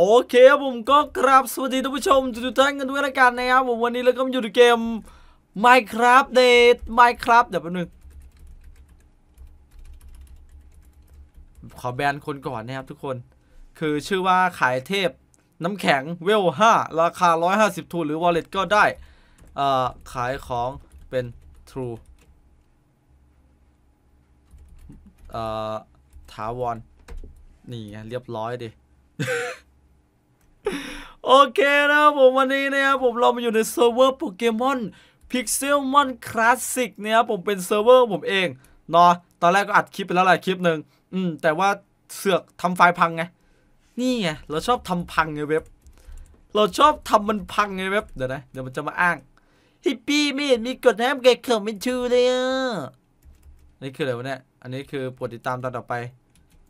โอเคครับผมก็กราบสวัสดีท่านผู้ชมทุกท่านกันด้วยละกันนะครับผมวันนี้เราก็มาอยู่ในเกม Minecraft เดทไมค e c r a f เดี๋ยวแป๊บนึงขอแบนคนก่อนนะครับทุกคนคือชื่อว่าขายเทพน้ำแข็งเวล 5 ราคา 150ทูหรือ wallet ก็ได้ เอ่อ ขายของเป็น true เอ่อทาวอนนี่ไงเรียบร้อยดิโอเคนะครับผมวันนี้นะครับผมเรามาอยู่ในเซิร์ฟเวอร์โปเกมอนพิกเซลมอนคลาสสิกเนี่ยผมเป็นเซิร์ฟเวอร์ผมเองเนาะตอนแรกก็อัดคลิปไปแล้วหลายคลิปหนึ่งอืม แต่ว่าเสือกทำไฟล์พังไงนี่ไงเราชอบทำพังไงเว็บ เราชอบทำมันพังไงเว็บ เดี๋ยวนะ เดี๋ยวมันจะมาอ้างฮิปปี้ไม่เห็นมีกดน้มเกเขิมเป็นชื่อเลยอ่ะนี่คืออะไรวะเนี่ยอันนี้คือกดติดตามตอนต่อไป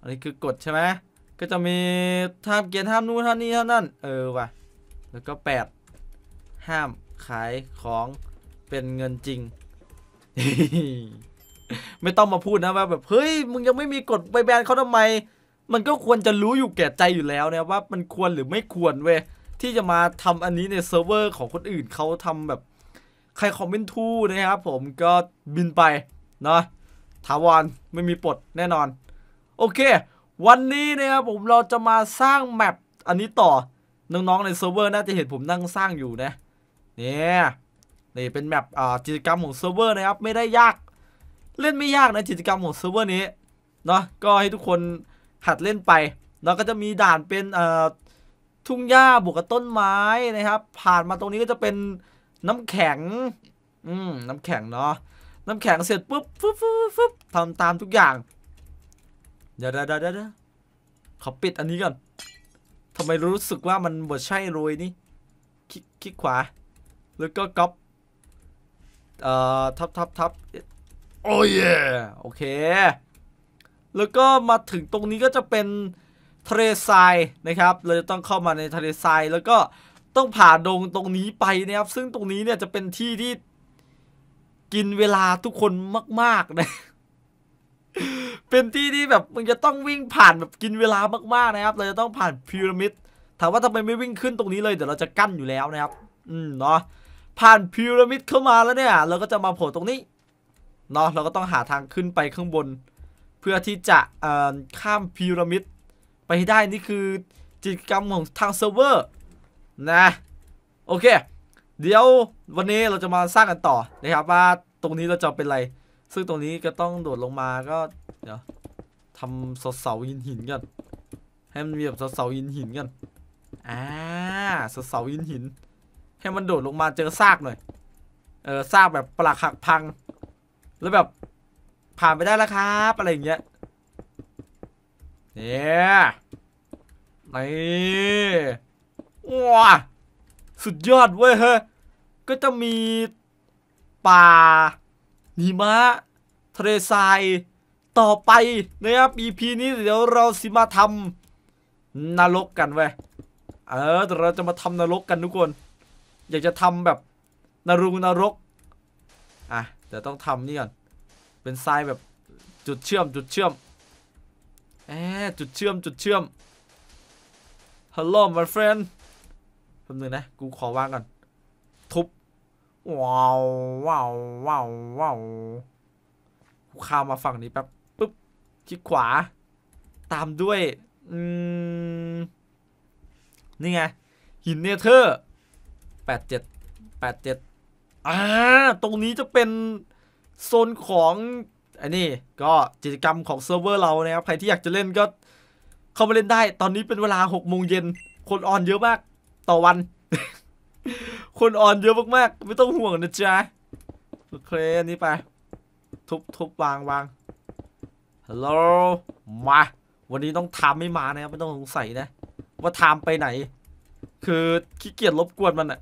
อันนี้คือกดใช่ไหมก็จะมีท่ามเกียร์ท่ามนู้นท่านี้ท่านั่นเออว่ะแล้วก็แปดห้ามขายของเป็นเงินจริง ไม่ต้องมาพูดนะว่าแบบ เฮ้ย มึงยังไม่มีกฎใบแบนเขาทำไม มันก็ควรจะรู้อยู่แก่ใจอยู่แล้วนะว่ามันควรหรือไม่ควรเว้ที่จะมาทำอันนี้ในเซิร์ฟเวอร์ของคนอื่นเขาทำแบบ ใครคอมเมนต์ทูนะครับผมก็บินไปเนาะถาวรไม่มีปลดแน่นอน โอเควันนี้นะครับผมเราจะมาสร้างแมปอันนี้ต่อ น้อง ๆ ในเซิร์ฟเวอร์น่าจะเห็นผมนั่งสร้างอยู่นะเนี่ยนี่เป็นแมปกิจกรรมของเซิร์ฟเวอร์นะครับ ไม่ได้ยาก เล่นไม่ยากนะกิจกรรมของเซิร์ฟเวอร์นี้เนาะก็ให้ทุกคนหัดเล่นไปเราก็จะมีด่านเป็นทุ่งหญ้าบวกกับต้นไม้นะครับ ผ่านมาตรงนี้ก็จะเป็นน้ำแข็งอืมน้ำแข็งเนาะน้ำแข็งเสร็จปุ๊บฟุ๊บฟุ๊บฟุ๊บทำตามทุกอย่างเดี๋ยวเดี๋ยวเดขอปิดอันนี้ก่อนทำไมรู้สึกว่ามันบดใช่รวยนี่คลิกคลิกขวา แล้วก็ก๊อปเอ่อ ทับทับทับโอ้ยโอเค แล้วก็มาถึงตรงนี้ก็จะเป็นทะเลทรายนะครับเราจะต้องเข้ามาในทะเลทรายแล้วก็ต้องผ่านดงตรงนี้ไปนะครับซึ่งตรงนี้เนี่ยจะเป็นที่ที่กินเวลาทุกคนมากๆนะเป็นที่ที่แบบมึงจะต้องวิ่งผ่านแบบกินเวลามากๆนะครับเราจะต้องผ่านพีระมิด ถามว่าทำไมไม่วิ่งขึ้นตรงนี้เลยเดี๋ยวเราจะกั้นอยู่แล้วนะครับ อืมเนาะผ่านพีระมิดเข้ามาแล้วเนี่ยเราก็จะมาโผล่ตรงนี้ เนาะเราก็ต้องหาทางขึ้นไปข้างบน เพื่อที่จะข้ามพีระมิด ไปให้ได้นี่คือจิตกรรมของทางเซิร์ฟเวอร์นะโอเค เดี๋ยววันนี้เราจะมาสร้างกันต่อนะครับว่าตรงนี้เราจะเป็นอะไรซึ่งตรงนี้ก็ต้องโดดลงมาก็ เดี๋ยวทำเสาหินหินกันให้มันมีแบบเสาหินหินกัน อ่าเสาหินหิน ให้มันโดดลงมาเจอซากหน่อย เออซากแบบปลักหักพังแล้วแบบผ่านไปได้แล้วครับอะไรอย่างเงี้ย เนี่ยนี่ว้าสุดยอดเว้ยเฮ้ยก็จะมีป่าหิมะทะเลทราย ต่อไปนะครับ EP นี้เดี๋ยวเราสิมาทำนรกกันเว้ย เออแต่เราจะมาทำนรกกันทุกคน อยากจะทำแบบนรุงนรก อ่ะ เดี๋ยวต้องทำนี่ก่อน เป็นทรายแบบจุดเชื่อมจุดเชื่อมแอจุดเชื่อมจุดเชื่อมฮัลโหล my friend ทำหนึ่งนะ กูขอวางก่อนว้าว ว้าว ว้าว ว้าวข้ามมาฝั่งนี้แป๊บปุ๊บ คลิกขวา ตามด้วย อืม นี่ไง หินเนเธอร์แปดเจ็ดแปดเจ็ดอ่า ตรงนี้จะเป็น โซนของอันนี้ก็กิจกรรมของเซิร์ฟเวอร์เรานะครับ ใครที่อยากจะเล่นก็เข้ามาเล่นได้ ตอนนี้เป็นเวลาหกโมงเย็น คนออนเยอะมากต่อวันคนอ่อนเยอะมากๆ ไม่ต้องห่วงนะจ๊ะโอเคอันนี้ไปทุบทุบวางวางฮัลโหล มา วันนี้ต้องทามไม่มานะครับไม่ต้องสงสัยนะว่าทามไปไหน คือขี้เกียจรบกวนมันอะ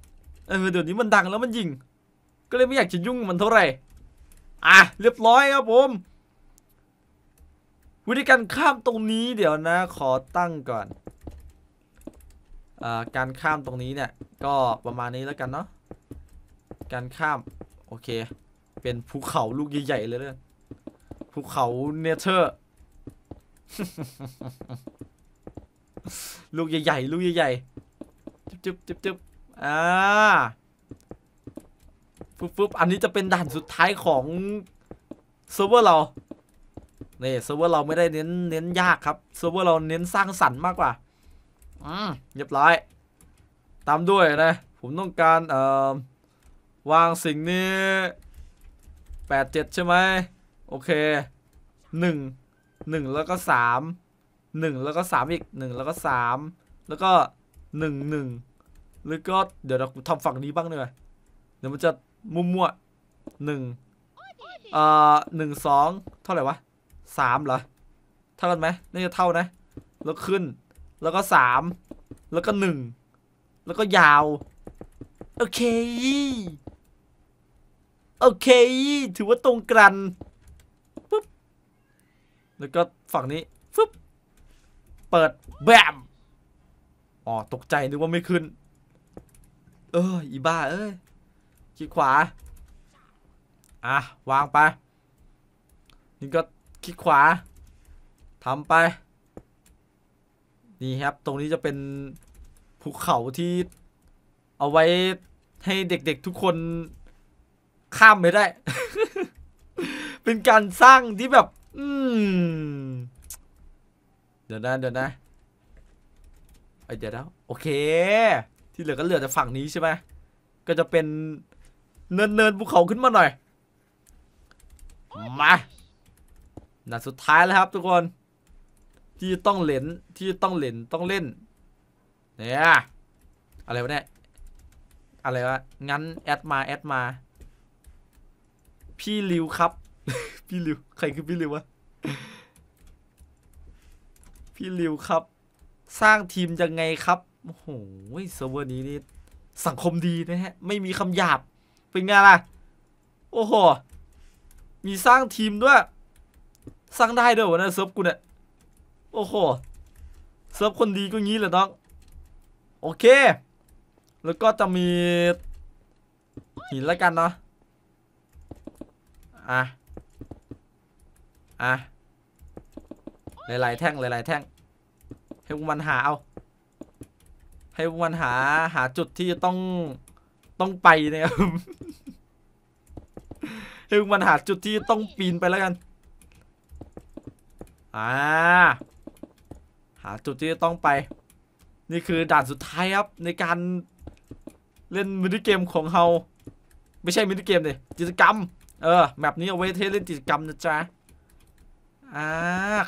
เออเดี๋ยวนี้มันดังแล้วมันยิง ก็เลยไม่อยากจะยุ่งมันเท่าไหร่ อ่ะเรียบร้อยครับผมวิธีการข้ามตรงนี้เดี๋ยวนะ ขอตั้งก่อนอ่าการข้ามตรงนี้เนี่ยก็ประมาณนี้แล้วกันเนาะ การข้ามโอเค เป็นภูเขาลูกใหญ่ๆเลยเ่ยภูเขาเนเธอร์ลูกใหญ่ๆลูกใหญ่ๆจุ๊บจุ๊บจุ๊บอ่าปุ๊บปุ๊บอันนี้จะเป็นด่านสุดท้ายของเซิร์ฟเวอร์เราเนี่ยเซิร์ฟเวอร์เราไม่ได้เน้นเน้นยากครับเซิร์ฟเวอร์เราเน้นสร้างสรรค์มากกว่าอืมเรียบร้อยตามด้วยนะ ผมต้องการ เอ่อวางสิ่งนี้แปดเจ็ดใช่ไหมโอเคหนึ่งหนึ่งแล้วก็สามหนึ่งแล้วก็สามอีกหนึ่งแล้วก็สามแล้วก็หนึ่งหนึ่งหรือก็เดี๋ยวเราทำฝั่งนี้บ้างหน่อยเดี๋ยวมันจะมุ่มั่วหนึ่งเอ่อหนึ่งสองเท่าไหร่วะสามเหรอ เท่ากันไหมน่าจะเท่านะแล้วขึ้น แล้วก็สามแล้วก็หนึ่งแล้วก็ยาว โอเค โอเค ถือว่าตรงกรันปุ๊บแล้วก็ฝั่งนีุ้ึบเปิดแบมอ๋อตกใจนึกว่าไม่ขึ้นเอออีบ้าเอ้ยคีิขวาอ่ะวางไปนี่ก็คิดขวาทำไป นี่ครับตรงนี้จะเป็นภูเขาที่เอาไว้ให้เด็กๆทุกคนข้ามไปได้ เป็นการสร้างที่แบบ อืมเดี๋ยวนะเดี๋ยวนะเดี๋ยวแล้วโอเค ที่เหลือก็เหลือแต่ฝั่งนี้ใช่ไหมก็จะเป็นเนินเนินภูเขาขึ้นมาหน่อย มา นัาสุดท้ายแล้วครับ ทุกคน ที่ต้องเล่นที่ต้องเล่นต้องเล่นเนี่ยอะไรวะเนี่ยอะไรวะ งั้นแอดมาแอดมา พี่ริวครับพี่ริวใครคือพี่ริววะพี่ริวครับ สร้างทีมยังไงครับโอ้โหเซิร์ฟเวอร์นี้นี่ สังคมดีนะฮะ ไม่มีคำหยาบเป็นไงล่ะโอ้โห มีสร้างทีมด้วย สร้างได้ด้วยวะนะเซิร์ฟกูเนี่ยโอ้โหเซิร์ฟคนดีก็งี้แหละน้องโอเค แล้วก็จะมีหินแล้วกันเนาะ อ่ะ อ่ะหลายๆแท่งหลายๆแท่งให้พวกมันหาเอา ให้พวกมันหาหาจุดที่ต้องต้องไปนะครับให้พวกมันหาจุดที่ต้องปีนไปแล้วกัน อ่าหาจุดที่ต้องไปนี่คือด่านสุดท้ายครับในการเล่นมินิเกมของเฮาไม่ใช่มินิเกมเลยกิจกรรม เออแมปนี้เอาไว้เทเล่นกิจกรรมนะจ๊ะอ่า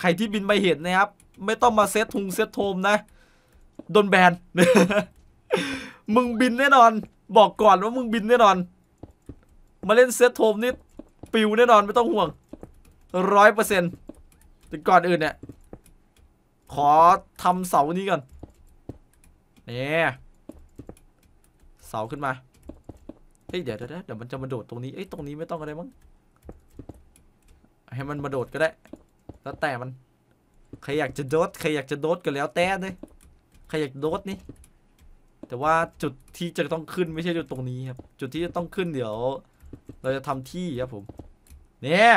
ใครที่บินไปเห็นนะครับ ไม่ต้องมาเซตทุงเซตโทมนะโดนแบนมึงบินแน่นอนบอกก่อนว่ามึงบินแน่นอน มาเล่นเซตโทมนี่ปิวแน่นอนไม่ต้องห่วงร้อยเปอร์เซ็นต์แต่ก่อนอื่นเนี่ยขอทำเสานี้ก่อนเนี่ยเสาขึ้นมา เฮ้ยเดี๋ยวเดี๋ยวเดี๋ยวมันจะมาโดดตรงนี้เอ้ยตรงนี้ไม่ต้องอะไรมั้ง ให้มันมาโดดก็ได้ แล้วแต่มันใครอยากจะโดดใครอยากจะโดดก็แล้วแต่เลย ใครอยากโดดนี่แต่ว่าจุดที่จะต้องขึ้นไม่ใช่จุดตรงนี้ครับ จุดที่จะต้องขึ้นเดี๋ยว เราจะทำที่ครับผม เนี่ย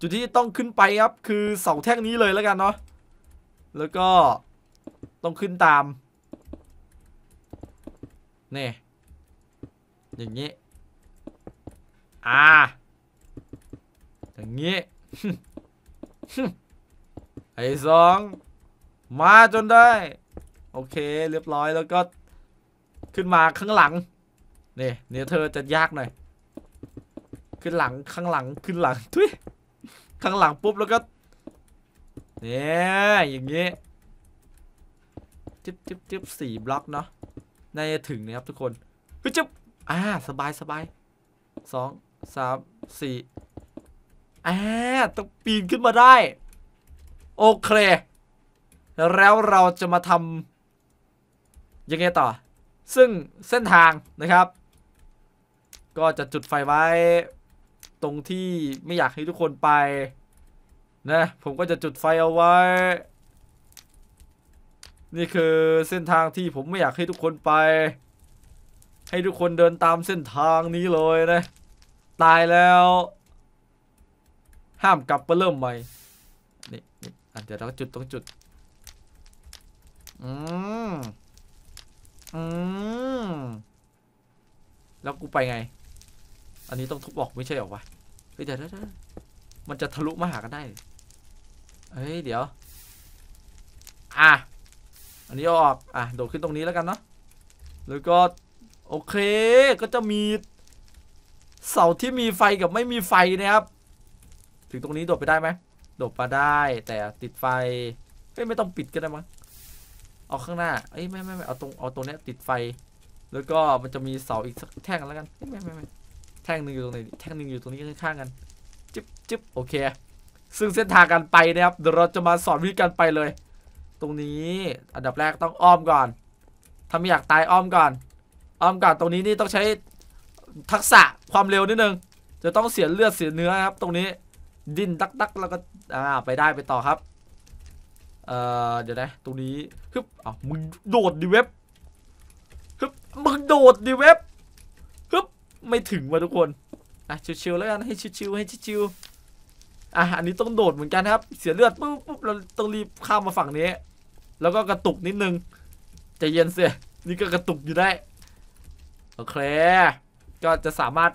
จุดที่ต้องขึ้นไปครับคือเสาแท่งนี้เลยแล้วกันเนาะ แล้วก็ต้องขึ้นตามนี่อย่างนี้อ่าอย่างนี้ไอ้สองมาจนได้โอเคเรียบร้อยแล้วก็ขึ้นมาข้างหลังนี่เนี่ยเธอจะยากหน่อยขึ้นหลังข้างหลังขึ้นหลังทุยข้างหลังปุ๊บแล้วก็เนี่ยอย่างนี้จิ๊บจิ๊บจิ๊บสี่บล็อกเนาะน่าจะถึงนะครับทุกคนเฮ้ยจ๊บอ่าสบายสบายสองสามสี่อ่าต้องปีน ขึ้นมาได้ โอเคแล้วเราจะมาทำยังไงต่อ ซึ่งเส้นทางนะครับ ก็จะจุดไฟไว้ ตรงที่ไม่อยากให้ทุกคนไป นะ ผมก็จะจุดไฟเอาไว้นี่คือเส้นทางที่ผมไม่อยากให้ทุกคนไป ให้ทุกคนเดินตามเส้นทางนี้เลยนะ ตายแล้ว ห้ามกลับไปเริ่มใหม่ นี่นี่อันเดี๋ยวเราจุดตรงจุด อืมอืมแล้วกูไปไง อันนี้ต้องทุบออกไม่ใช่หรอวะ เฮ้ยเดี๋ยวเดมันจะทะลุมาหากันได้เฮ้ยเดี๋ยว อ่ะอันนี้ออก อ่ะโดดขึ้นตรงนี้แล้วกันเนาะ แล้วก็โอเค ก็จะมีเสาที่มีไฟกับไม่มีไฟนะครับ ถึงตรงนี้โดดไปได้ไหม โดดมาได้ แต่ติดไฟ เฮ้ยไม่ต้องปิดก็ได้มั้งเอาข้างหน้าเอ้ยไม่ไม่ไม่เอาตรงเอาตรงเนี้ยติดไฟ แล้วก็มันจะมีเสาอีกสักแท่งแล้วกันไม่ไม่ไม่แท่งหนึ่งอยู่ตรงไหนแท่งหนึ่งอยู่ตรงนี้ข้างๆกัน จิ๊บจิ๊บโอเค ซึ่งเส้นทางการไปนะครับเดี๋ยวเราจะมาสอนวิธีการไปเลยรงนี้อันดับแรกต้องอ้อมก่อนถ้าไม่อยากตายอ้อมก่อน อ้อมก่อนตรงนี้นี่ต้องใช้ทักษะความเร็วนิดนึง จะต้องเสียเลือดเสียเนื้อครับตรงนี้ดิ้นดัก ๆ แล้วก็อ่าไปได้ไปต่อครับ เอ่อ เดี๋ยวนะ ตรงนี้ฮึบอ่ะมึงโดดดิเว็บ ฮึบ มึงโดดดิเว็บ ฮึบ ไม่ถึงว่ะทุกคนอ่ะชิวๆแล้วกันให้ชิวๆให้ชิวๆอ่ะอันนี้ต้องโดดเหมือนกันครับ เสียเลือดปุ๊บปุ๊บเราต้องรีบข้ามมาฝั่งนี้แล้วก็กระตุกนิดนึงจะเย็นเสีย นี่ก็กระตุกอยู่ได้ โอเค ก็จะสามารถ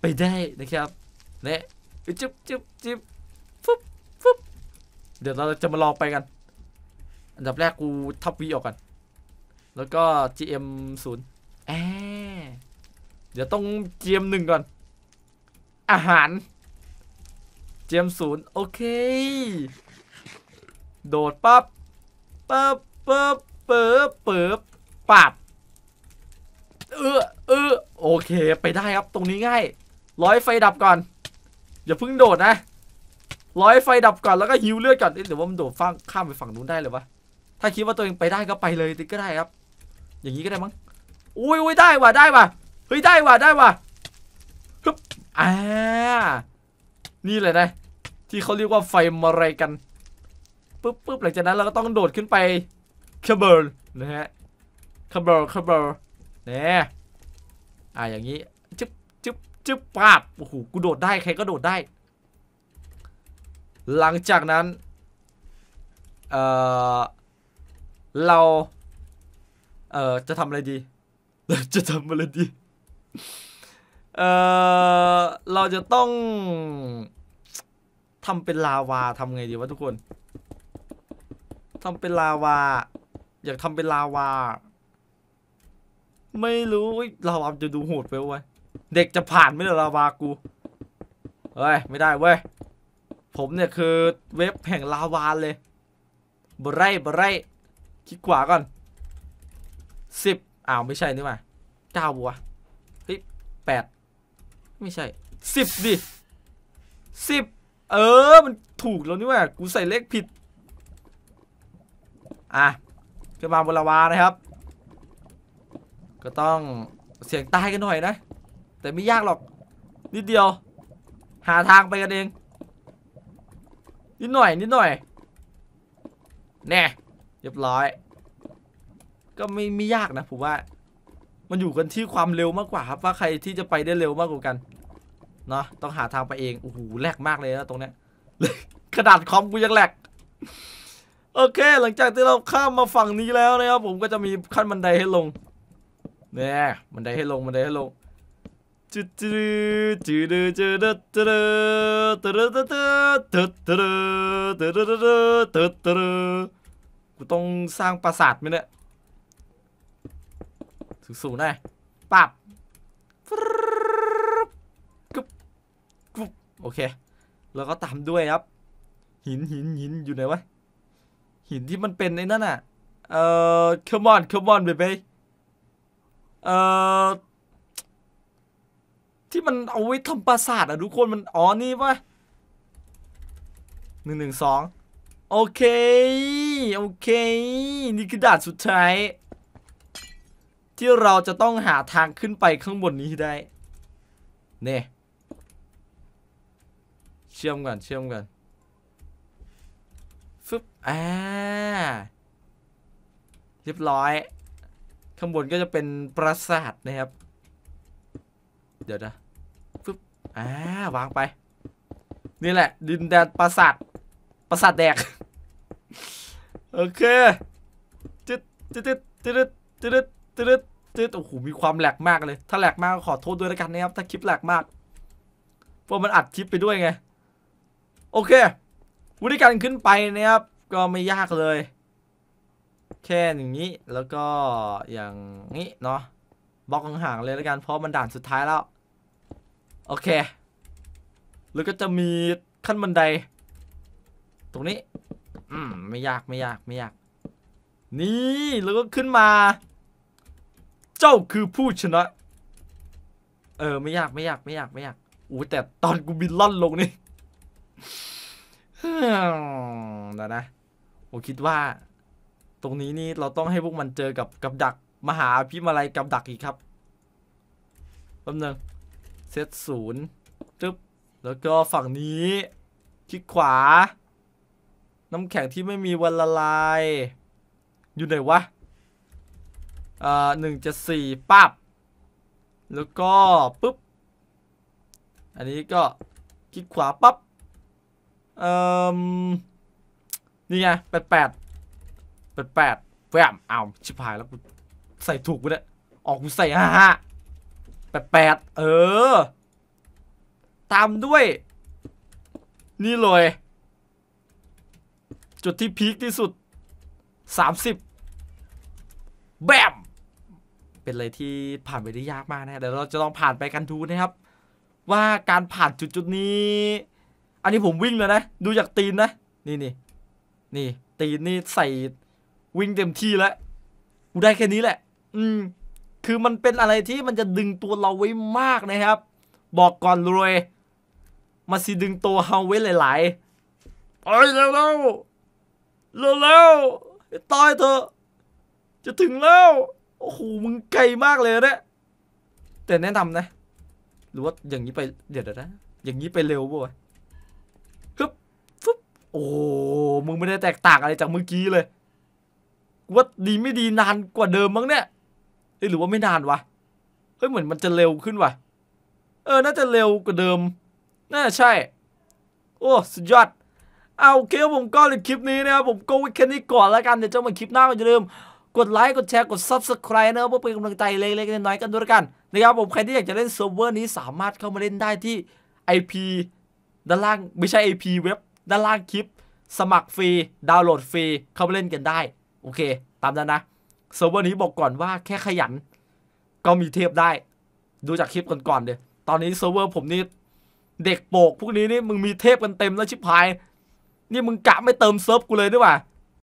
ไปได้นะครับเนี่ยจิ๊บจิ๊บจุ๊บฟึบฟึบเดี๋ยวเราจะมาลองไปกัน อันดับแรกกูทับวีออกกัน แล้วก็ GM ศูนย์แอเดี๋ยวต้อง GM หนึ่งก่อน อาหาร GM ศูนย์โอเคโดดปั๊บปั๊บปั๊บเปิบเปิบปัดเออเออโอเคไปได้ครับตรงนี้ง่ายร้อยไฟดับก่อน อย่าเพิ่งโดดนะร้อยไฟดับก่อน แล้วก็ฮิวเลือดก่อนเดี๋ยวว่ามันโดดฟังข้ามไปฝั่งนู้นได้เลยวะถ้าคิดว่าตัวเองไปได้ก็ไปเลยติก็ได้ครับ อย่างนี้ก็ได้มั้งอุ้ยอุ้ยได้ว่ะได้ว่ะเฮ้ยได้ว่ะได้ว่ะฮึบอ่านี่เลยนะที่เขาเรียกว่าไฟมอะไรกันปุ๊บปุ๊บหลังจากนั้นเราก็ต้องโดดขึ้นไปคาเบิร์นะฮะคาเบิร์คาเบิร์เนี่ยอ่าอย่างนี้ จึ๊บจึ๊บจึ๊บปาบโอ้โหกูโดดได้ ใครก็โดดได้ หลังจากนั้น เออเรา เออจะทำอะไรดี จะทำอะไรดี เออเราจะต้องทำเป็นลาวาทำไงดีวะทุกคนทำเป็นลาวา อยากทำเป็นลาวา ไม่รู้ลาวาจะดูโหดไปวะเด็กจะผ่านไม่ได้ลาวากูเฮ้ย ไม่ได้เว้ย ผมเนี่ยคือ เว็บแห่งลาวาเลยบไรบไรคิดกว่าก่อนสิบอ้าว ไม่ใช่นี่มาเก้าบัวเฮ้ยแปดไม่ใช่สิบดิสิบเออมันถูกแล้วนี่ว่ากูใส่เลขผิดอ่ะขึ้นมาบนลาวานะครับ ก็ต้องเสียงตายกันหน่อยนะแต่ไม่ยากหรอก นิดเดียว หาทางไปกันเอง นิดหน่อยนิดหน่อยแน่เรียบร้อย ก็ไม่ไม่ยากนะผมว่า มันอยู่กันที่ความเร็วมากกว่าครับ ว่าใครที่จะไปได้เร็วมากกว่ากันเนาะต้องหาทางไปเองโอ้โหแหลกมากเลยนะตรงเนี้ยขนาดคอมกูยังแหลกโอเค หลังจากที่เราข้ามมาฝั่งนี้แล้วนะครับ ผมก็จะมีขั้นบันไดให้ลงเนี่ยบันไดให้ลง บันไดให้ลงจืดจืดจืดจืดจืดจืดจืดจืดจืดจืดจืดจืดกูต้องสร้างปราสาทไหมเนี่ย สูงๆได้ปับกึบกึบโอเค แล้วก็ตามด้วยครับ หินหินหินอยู่ไหนวะหินที่มันเป็นในนั่นอ่ะ เอ่อ come on come on baby เอ่อ ที่มันเอาไว้ทำปราสาทอ่ะ ทุกคนมัน อ๋อ นี่ปะหนึ่งหนึ่งสองโอเค โอเค นี่คือด่านสุดท้ายที่เราจะต้องหาทางขึ้นไปข้างบนนี้ได้ เนี่ยเชื่อมกัน เชื่อมกันึบอ่า เรียบร้อย ข้างบนก็จะเป็นปราสาทนะครับ เดี๋ยวนะฟึบอ่า วางไป นี่แหละดินแดนปราสาท ปราสาทแดก โอเคจึ๊ดจึ๊ดจึ๊ดจึ๊ดจึ๊ดจึ๊ด๊ดโอ้โห มีความแหลกมากเลย ถ้าแหลกมากขอโทษด้วยแล้วกันนะครับ ถ้าคลิปแหลกมากเพราะมันอัดคลิปไปด้วยไง โอเควิธีการขึ้นไปนะครับก็ไม่ยากเลย แค่อย่างนี้แล้วก็อย่างนี้เนาะบล็อกห่างๆเลยแล้วกันเพราะมันด่านสุดท้ายแล้วโอเค แล้วก็จะมีขั้นบันได ตรงนี้อืมไม่ยากไม่ยากไม่ยากนี่แล้วก็ขึ้นมา เจ้าคือผู้ชนะเออไม่ยากไม่ยากไม่ยากไม่ยากอู้แต่ตอนกูบินล่อนลงนี่นะนะ ผมคิดว่า ตรงนี้นี่เราต้องให้พวกมันเจอกับกับดักมหาพิมาลัยกับดักอีกครับแป๊บนึงเซตศูนย์จึ๊บ แล้วก็ฝั่งนี้คลิกขวา น้ำแข็งที่ไม่มีวันละลาย อยู่ไหนวะเอ่อหนึ่งจะสี่ปั๊บ แล้วก็ปุ๊บ อันนี้ก็คลิกขวาปั๊บเออนี่ไงแปดแปดแปดแปดแหมเอาชิบหายแล้วกู ใส่ถูกกูเนี่ยออกกูใส่ห้าห้าแปดแปดเออ ตามด้วย นี่เลย จุดที่พีคที่สุดสามสิบแบมเป็นอะไรที่ผ่านไปได้ยากมากนะเดี๋ยวเราจะลองผ่านไปกันดูนะครับ ว่าการผ่านจุดจุดนี้อันนี้ผมวิ่งเลยนะดูจากตีนนะนี่นี่นี่ตีนนี่ใส่วิ่งเต็มที่แล้วกูได้แค่นี้แหละ อืมคือมันเป็นอะไรที่มันจะดึงตัวเราไว้มากนะครับบอกก่อนรวยมาสิดึงตัวเฮาไว้หลายๆโอ้ยเร็วเร็วเร็วเร็วตายเถอะจะถึงแล้วโอ้โหมึงไกลมากเลยนะ แต่แนะนำนะหรือว่าอย่างนี้ไปเดี๋ยวนะ อย่างนี้ไปเร็วบ่ะโอ้ มึงไม่ได้แตกต่างอะไรจากเมื่อกี้เลยว่าดีไม่ดีนานกว่าเดิมมั้งเนี่ยหรือว่าไม่นานวะเฮ้ยเหมือนมันจะเร็วขึ้นวะเออน่าจะเร็วกว่าเดิม น่าใช่ โอ้สุดยอดเอาโอเคผมก็ในคลิปนี้นะครับผมก็แค่นี้ก่อนแล้วกันเดี๋ยวจะมาคลิปหน้ากอย่าลืม กดไลค์กดแชร์กด subscribe นะครับเพื่อเป็นกำลังใจเล็กๆน้อยๆกันด้วยกันนะครับผมใครที่อยากจะเล่นเซิร์ฟเวอร์นี้สามารถเข้ามาเล่นได้ที่ IP ด้านล่างไม่ใช่ IP เว็บด้านล่างคลิปสมัครฟรี ดาวน์โหลดฟรีเข้าไปเล่นกันได้ โอเค ตามนั้นนะเซิร์ฟเวอร์นี้บอกก่อนว่าแค่ขยัน ก็มีเทพได้ ดูจากคลิปก่อนๆเดี๋ยตอนนี้เซิร์ฟเวอร์ผมนี่ เด็กโปกพวกนี้นี่มึงมีเทพกันเต็มแล้วชิบหาย นี่มึงกะไม่เติมเซิร์ฟกูเลยด้วยว่ะ